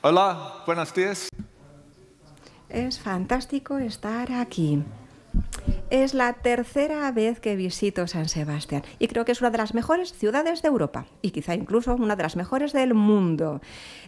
Hola, buenas días. Es fantástico estar aquí. Es la tercera vez que visito San Sebastián y creo que es una de las mejores ciudades de Europa y quizá incluso una de las mejores del mundo.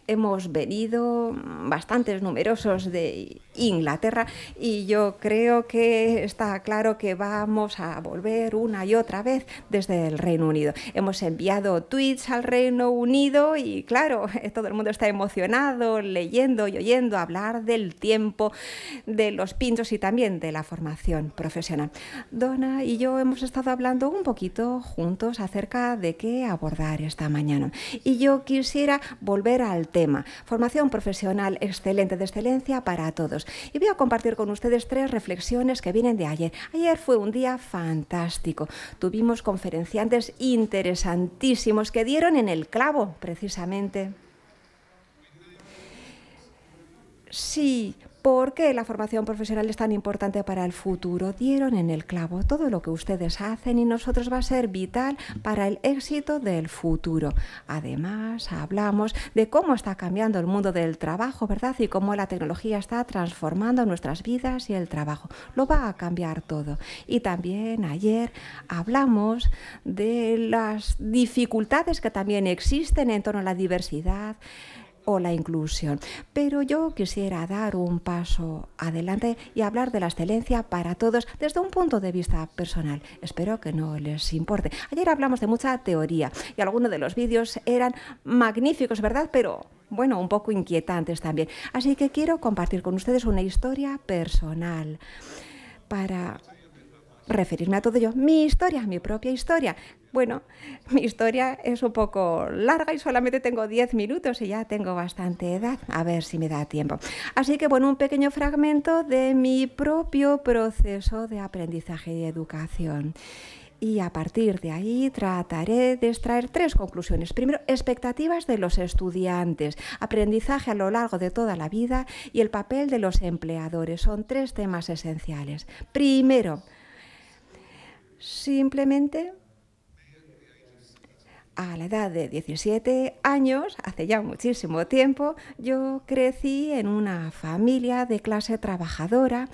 Hemos venido bastantes numerosos de Inglaterra y yo creo que está claro que vamos a volver una y otra vez desde el Reino Unido. Hemos enviado tweets al Reino Unido y claro, todo el mundo está emocionado leyendo y oyendo hablar del tiempo, de los pinchos y también de la formación profesional. Donna y yo hemos estado hablando un poquito juntos acerca de qué abordar esta mañana. Y yo quisiera volver al tema, formación profesional excelente de excelencia para todos. Y voy a compartir con ustedes tres reflexiones que vienen de ayer. Ayer fue un día fantástico. Tuvimos conferenciantes interesantísimos que dieron en el clavo precisamente Sí, porque la formación profesional es tan importante para el futuro. Dieron en el clavo todo lo que ustedes hacen y nosotros va a ser vital para el éxito del futuro. Además, hablamos de cómo está cambiando el mundo del trabajo, ¿verdad? Y cómo la tecnología está transformando nuestras vidas y el trabajo. Lo va a cambiar todo. Y también ayer hablamos de las dificultades que también existen en torno a la diversidad la inclusión. Pero yo quisiera dar un paso adelante y hablar de la excelencia para todos desde un punto de vista personal. Espero que no les importe. Ayer hablamos de mucha teoría y algunos de los vídeos eran magníficos, ¿verdad? Pero bueno, un poco inquietantes también. Así que quiero compartir con ustedes una historia personal para referirme a todo ello. Mi historia, mi propia historia, bueno, mi historia es un poco larga y solamente tengo 10 minutos y ya tengo bastante edad. A ver si me da tiempo. Así que bueno, un pequeño fragmento de mi propio proceso de aprendizaje y educación. Y a partir de ahí trataré de extraer tres conclusiones. Primero, expectativas de los estudiantes, aprendizaje a lo largo de toda la vida y el papel de los empleadores. Son tres temas esenciales. Primero, simplemente a la edad de 17 años, hace ya muchísimo tiempo, yo crecí en una familia de clase trabajadora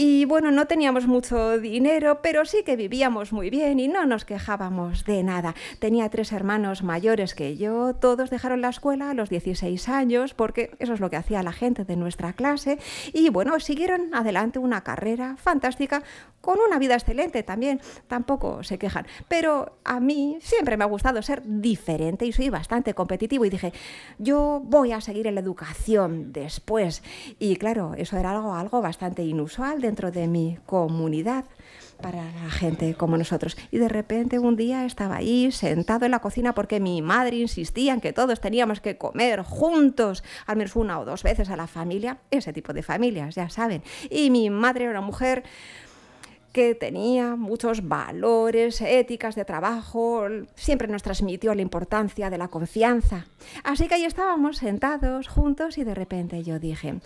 y bueno, no teníamos mucho dinero, pero sí que vivíamos muy bien y no nos quejábamos de nada. Tenía tres hermanos mayores que yo, todos dejaron la escuela a los 16 años, porque eso es lo que hacía la gente de nuestra clase, y bueno, siguieron adelante una carrera fantástica, con una vida excelente también, tampoco se quejan. Pero a mí siempre me ha gustado ser diferente y soy bastante competitivo y dije, yo voy a seguir en la educación después. Y claro, eso era algo, algo bastante inusual dentro de mi comunidad para la gente como nosotros. Y de repente un día estaba ahí sentado en la cocina porque mi madre insistía en que todos teníamos que comer juntos, al menos una o dos veces a la familia, ese tipo de familias, ya saben. Y mi madre era una mujer que tenía muchos valores, éticas de trabajo, siempre nos transmitió la importancia de la confianza. Así que ahí estábamos sentados juntos y de repente yo dije,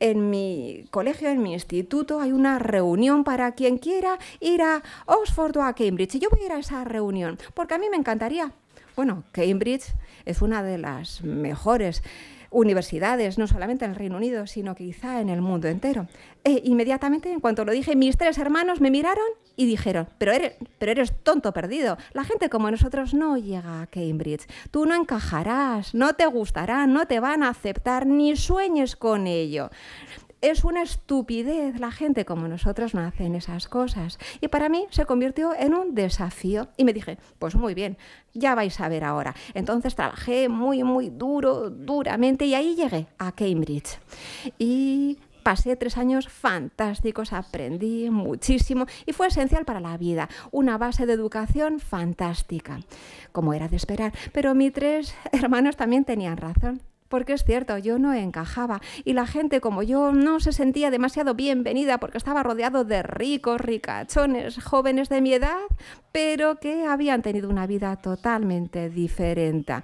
en mi colegio, en mi instituto, hay una reunión para quien quiera ir a Oxford o a Cambridge. Y yo voy a ir a esa reunión porque a mí me encantaría. Bueno, Cambridge es una de las mejores universidades, no solamente en el Reino Unido, sino quizá en el mundo entero. E inmediatamente, en cuanto lo dije, mis tres hermanos me miraron y dijeron, pero eres, pero eres tonto perdido, la gente como nosotros no llega a Cambridge, tú no encajarás, no te gustará, no te van a aceptar, ni sueñes con ello es una estupidez. La gente como nosotros no hacen esas cosas. Y para mí se convirtió en un desafío. Y me dije, pues muy bien, ya vais a ver ahora. Entonces trabajé muy, muy duro, duramente, y ahí llegué a Cambridge. Y pasé tres años fantásticos, aprendí muchísimo y fue esencial para la vida, una base de educación fantástica, como era de esperar. Pero mis tres hermanos también tenían razón. Porque es cierto, yo no encajaba y la gente como yo no se sentía demasiado bienvenida porque estaba rodeado de ricos, ricachones, jóvenes de mi edad, pero que habían tenido una vida totalmente diferente.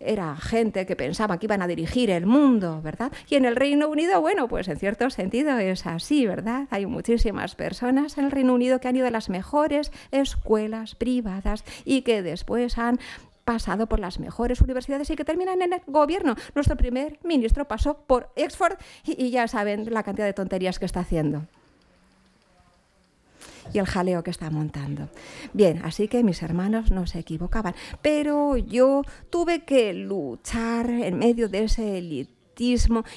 Era gente que pensaba que iban a dirigir el mundo, ¿verdad? Y en el Reino Unido, bueno, pues en cierto sentido es así, ¿verdad? Hay muchísimas personas en el Reino Unido que han ido a las mejores escuelas privadas y que después han pasado por las mejores universidades y que terminan en el gobierno. Nuestro primer ministro pasó por Oxford y, ya saben la cantidad de tonterías que está haciendo y el jaleo que está montando. Bien, así que mis hermanos no se equivocaban, pero yo tuve que luchar en medio de ese elite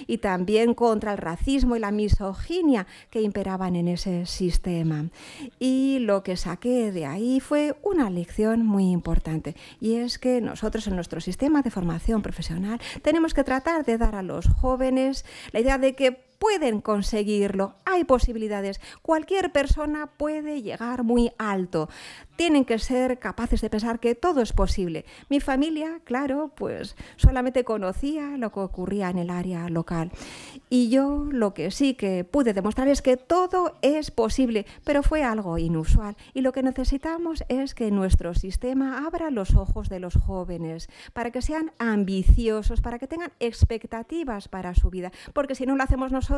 y también contra el racismo y la misoginia que imperaban en ese sistema. Y lo que saqué de ahí fue una lección muy importante y es que nosotros en nuestro sistema de formación profesional tenemos que tratar de dar a los jóvenes la idea de que pueden conseguirlo, hay posibilidades, cualquier persona puede llegar muy alto, tienen que ser capaces de pensar que todo es posible. Mi familia, claro, pues solamente conocía lo que ocurría en el área local y yo lo que sí que pude demostrar es que todo es posible, pero fue algo inusual y lo que necesitamos es que nuestro sistema abra los ojos de los jóvenes para que sean ambiciosos, para que tengan expectativas para su vida, porque si no lo hacemos nosotros,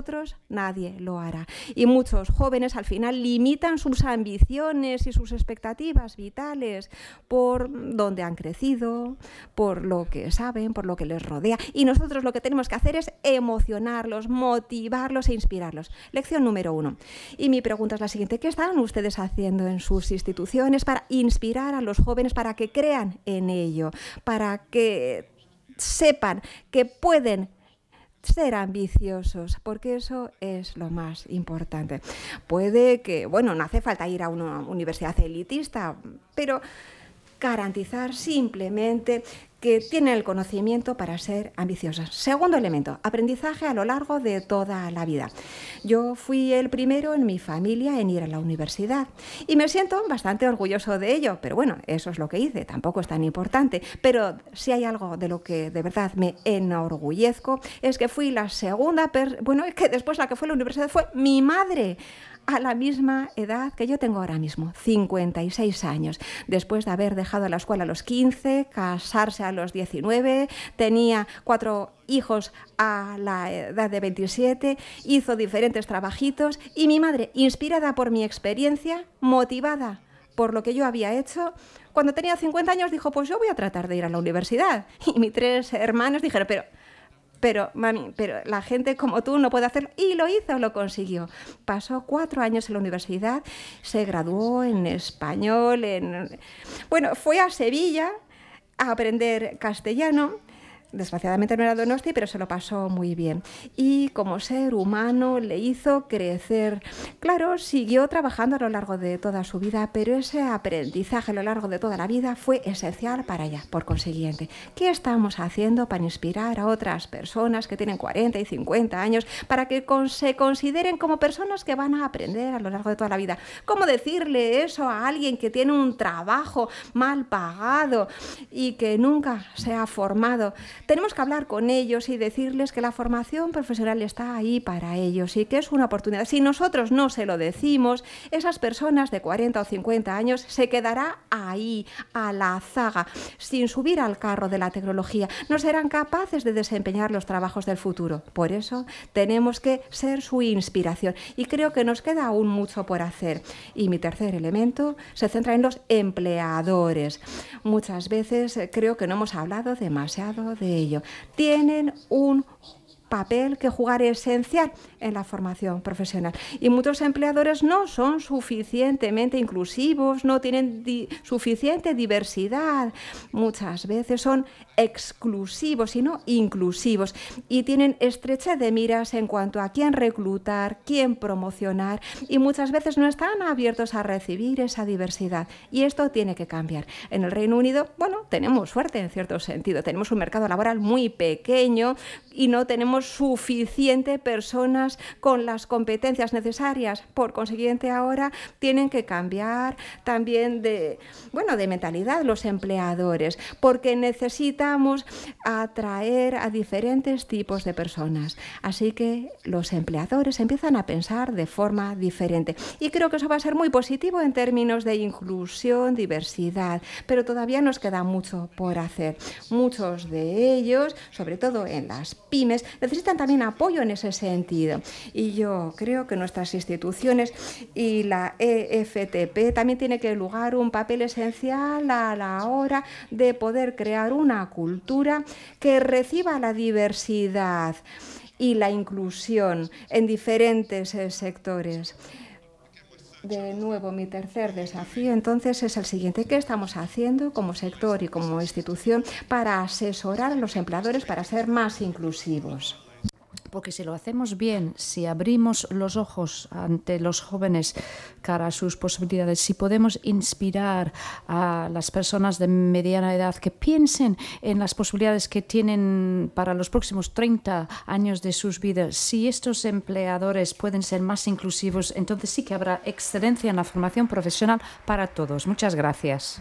nadie lo hará. Y muchos jóvenes al final limitan sus ambiciones y sus expectativas vitales por donde han crecido, por lo que saben, por lo que les rodea. Y nosotros lo que tenemos que hacer es emocionarlos, motivarlos e inspirarlos. Lección número uno. Y mi pregunta es la siguiente. ¿Qué están ustedes haciendo en sus instituciones para inspirar a los jóvenes, para que crean en ello, para que sepan que pueden ser ambiciosos, porque eso es lo más importante. Puede que, bueno, no hace falta ir a una universidad elitista, pero garantizar simplemente que tiene el conocimiento para ser ambiciosas. Segundo elemento, aprendizaje a lo largo de toda la vida. Yo fui el primero en mi familia en ir a la universidad y me siento bastante orgulloso de ello, pero bueno, eso es lo que hice, tampoco es tan importante, pero si hay algo de lo que de verdad me enorgullezco es que fui la segunda, bueno, es que después la que fue a la universidad fue mi madre a la misma edad que yo tengo ahora mismo, 56 años, después de haber dejado la escuela a los 15, casarse a los 19, tenía cuatro hijos a la edad de 27, hizo diferentes trabajitos y mi madre, inspirada por mi experiencia, motivada por lo que yo había hecho, cuando tenía 50 años dijo, pues yo voy a tratar de ir a la universidad. Y mis tres hermanos dijeron, pero pero mami, pero la gente como tú no puede hacerlo. Y lo hizo, lo consiguió. Pasó cuatro años en la universidad, se graduó en español, en... Bueno, fue a Sevilla a aprender castellano Desgraciadamente no era Donosti, pero se lo pasó muy bien. Y como ser humano le hizo crecer. Claro, siguió trabajando a lo largo de toda su vida, pero ese aprendizaje a lo largo de toda la vida fue esencial para ella. Por consiguiente, ¿qué estamos haciendo para inspirar a otras personas que tienen 40 y 50 años para que se consideren como personas que van a aprender a lo largo de toda la vida? ¿Cómo decirle eso a alguien que tiene un trabajo mal pagado y que nunca se ha formado? Tenemos que hablar con ellos y decirles que la formación profesional está ahí para ellos y que es una oportunidad. Si nosotros no se lo decimos, esas personas de 40 o 50 años se quedará ahí, a la zaga, sin subir al carro de la tecnología. No serán capaces de desempeñar los trabajos del futuro. Por eso tenemos que ser su inspiración y creo que nos queda aún mucho por hacer. Y mi tercer elemento se centra en los empleadores. Muchas veces creo que no hemos hablado demasiado de tienen un papel que jugar esencial en la formación profesional. Y muchos empleadores no son suficientemente inclusivos, no tienen suficiente diversidad, muchas veces son exclusivos y no inclusivos y tienen estrecha de miras en cuanto a quién reclutar, quién promocionar y muchas veces no están abiertos a recibir esa diversidad y esto tiene que cambiar. En el Reino Unido, bueno, tenemos suerte en cierto sentido, tenemos un mercado laboral muy pequeño y no tenemos suficiente personas con las competencias necesarias. Por consiguiente, ahora tienen que cambiar también de, bueno, de mentalidad los empleadores, porque necesitamos atraer a diferentes tipos de personas. Así que los empleadores empiezan a pensar de forma diferente. Y creo que eso va a ser muy positivo en términos de inclusión, diversidad, pero todavía nos queda mucho por hacer. Muchos de ellos, sobre todo en las pymes, necesitan también apoyo en ese sentido. Y yo creo que nuestras instituciones y la EFTP también tiene que lugar un papel esencial a la hora de poder crear una cultura que reciba la diversidad y la inclusión en diferentes eh, sectores. De nuevo, mi tercer desafío entonces es el siguiente. ¿Qué estamos haciendo como sector y como institución para asesorar a los empleadores para ser más inclusivos? porque si lo hacemos bien, si abrimos los ojos ante los jóvenes cara a sus posibilidades, si podemos inspirar a las personas de mediana edad que piensen en las posibilidades que tienen para los próximos 30 años de sus vidas, si estos empleadores pueden ser más inclusivos, entonces sí que habrá excelencia en la formación profesional para todos. Muchas gracias.